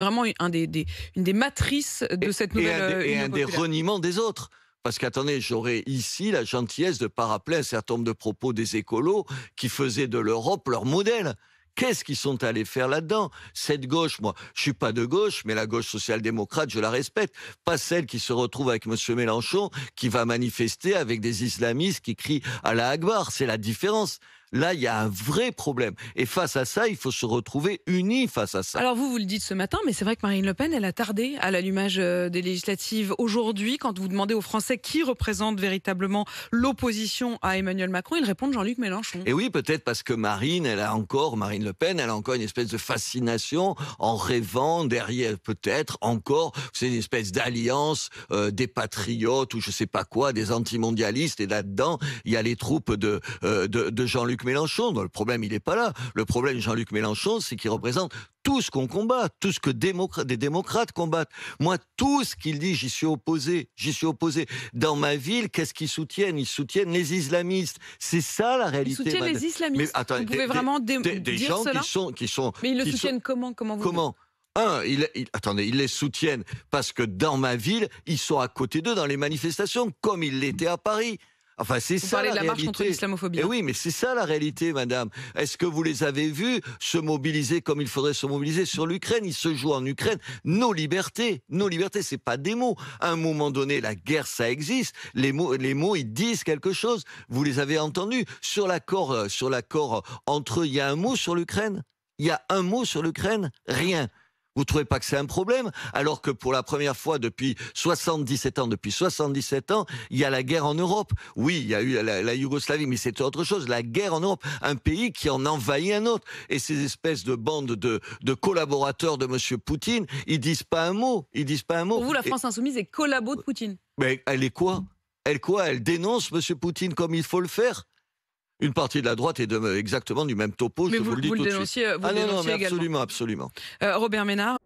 vraiment un des, une des matrices de cette nouvelle. Et un, des euh, reniements des autres. Parce qu'attendez, j'aurais ici la gentillesse de rappeler un certain nombre de propos des écolos qui faisaient de l'Europe leur modèle. Qu'est-ce qu'ils sont allés faire là-dedans Cette gauche, moi, je suis pas de gauche, mais la gauche social-démocrate, je la respecte. Pas celle qui se retrouve avec M. Mélenchon, qui va manifester avec des islamistes qui crient à la Akbar. C'est la différence. Là, il y a un vrai problème. Et face à ça, il faut se retrouver unis face à ça. Alors vous, vous le dites ce matin, mais c'est vrai que Marine Le Pen, elle a tardé à l'allumage euh, des législatives aujourd'hui. Quand vous demandez aux Français qui représente véritablement l'opposition à Emmanuel Macron, ils répondent Jean-Luc Mélenchon. Et oui, peut-être parce que Marine, elle a encore, Marine Le Pen, elle a encore une espèce de fascination en rêvant derrière, peut-être encore, c'est une espèce d'alliance euh, des patriotes ou je sais pas quoi, des antimondialistes. Et là-dedans, il y a les troupes de, euh, de Jean-Luc Mélenchon. le problème, il n'est pas là. Le problème, Jean-Luc Mélenchon, c'est qu'il représente tout ce qu'on combat, tout ce que des démocrates combattent. Moi, tout ce qu'il dit, j'y suis opposé. J'y suis opposé. Dans ma ville, qu'est-ce qu'ils soutiennent Ils soutiennent les islamistes. C'est ça la réalité. soutiennent les islamistes. Mais vous pouvez vraiment des, des, gens qui sont, qui sont. Mais ils le soutiennent comment Comment vous Comment un, attendez, ils les soutiennent parce que dans ma ville, ils sont à côté d'eux dans les manifestations, comme ils l'étaient à Paris. Enfin, c'est ça parlez de la marche contre l'islamophobie. Eh hein. oui, mais c'est ça la réalité, madame. Est-ce que vous les avez vus se mobiliser comme il faudrait se mobiliser sur l'Ukraine Ils se jouent en Ukraine nos libertés. Nos libertés, c'est pas des mots. À un moment donné, la guerre, ça existe. Les mots, les mots, ils disent quelque chose. Vous les avez entendus. Sur l'accord, euh, sur l'accord entre eux, il y a un mot sur l'Ukraine. Il y a un mot sur l'Ukraine. Rien. Vous trouvez pas que c'est un problème Alors que pour la première fois depuis 77 ans, depuis 77 ans, il y a la guerre en Europe. Oui, il y a eu la, Yougoslavie, mais c'était autre chose. La guerre en Europe, un pays qui en envahit un autre. Et ces espèces de bandes de, collaborateurs de M. Poutine, ils disent pas un mot. Ils disent pas un mot. Pour vous, la France insoumise est collabo de Poutine. Mais elle est quoi Elle quoi Elle dénonce M. Poutine comme il faut le faire une partie de la droite est exactement du même topo. je vous, le dis tout de suite. Vous ah non, non, mais absolument, absolument. Euh, Robert Ménard.